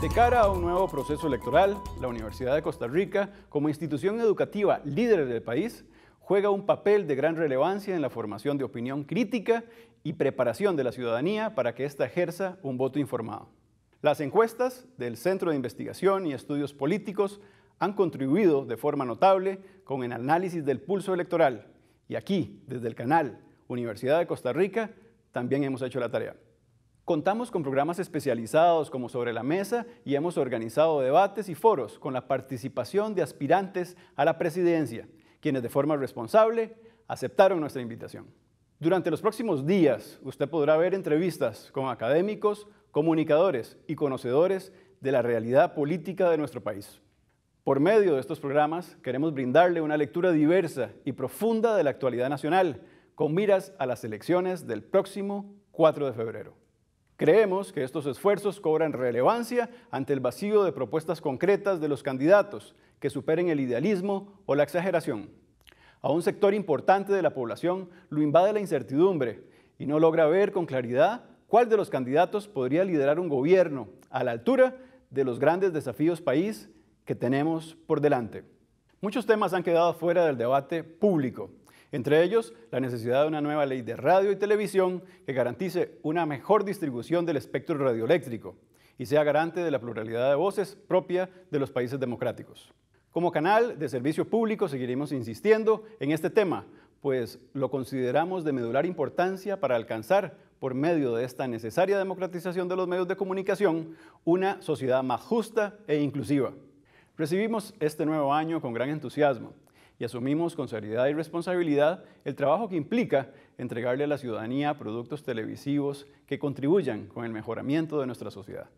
De cara a un nuevo proceso electoral, la Universidad de Costa Rica, como institución educativa líder del país, juega un papel de gran relevancia en la formación de opinión crítica y preparación de la ciudadanía para que ésta ejerza un voto informado. Las encuestas del Centro de Investigación y Estudios Políticos han contribuido de forma notable con el análisis del pulso electoral y aquí, desde el canal Universidad de Costa Rica, también hemos hecho la tarea. Contamos con programas especializados como Sobre la Mesa y hemos organizado debates y foros con la participación de aspirantes a la presidencia, quienes de forma responsable aceptaron nuestra invitación. Durante los próximos días usted podrá ver entrevistas con académicos, comunicadores y conocedores de la realidad política de nuestro país. Por medio de estos programas queremos brindarle una lectura diversa y profunda de la actualidad nacional con miras a las elecciones del próximo 4 de febrero. Creemos que estos esfuerzos cobran relevancia ante el vacío de propuestas concretas de los candidatos que superen el idealismo o la exageración. A un sector importante de la población lo invade la incertidumbre y no logra ver con claridad cuál de los candidatos podría liderar un gobierno a la altura de los grandes desafíos país que tenemos por delante. Muchos temas han quedado fuera del debate público entre ellos, la necesidad de una nueva ley de radio y televisión que garantice una mejor distribución del espectro radioeléctrico y sea garante de la pluralidad de voces propia de los países democráticos. Como canal de servicio público seguiremos insistiendo en este tema, pues lo consideramos de medular importancia para alcanzar, por medio de esta necesaria democratización de los medios de comunicación, una sociedad más justa e inclusiva. Recibimos este nuevo año con gran entusiasmo y asumimos con seriedad y responsabilidad el trabajo que implica entregarle a la ciudadanía productos televisivos que contribuyan con el mejoramiento de nuestra sociedad.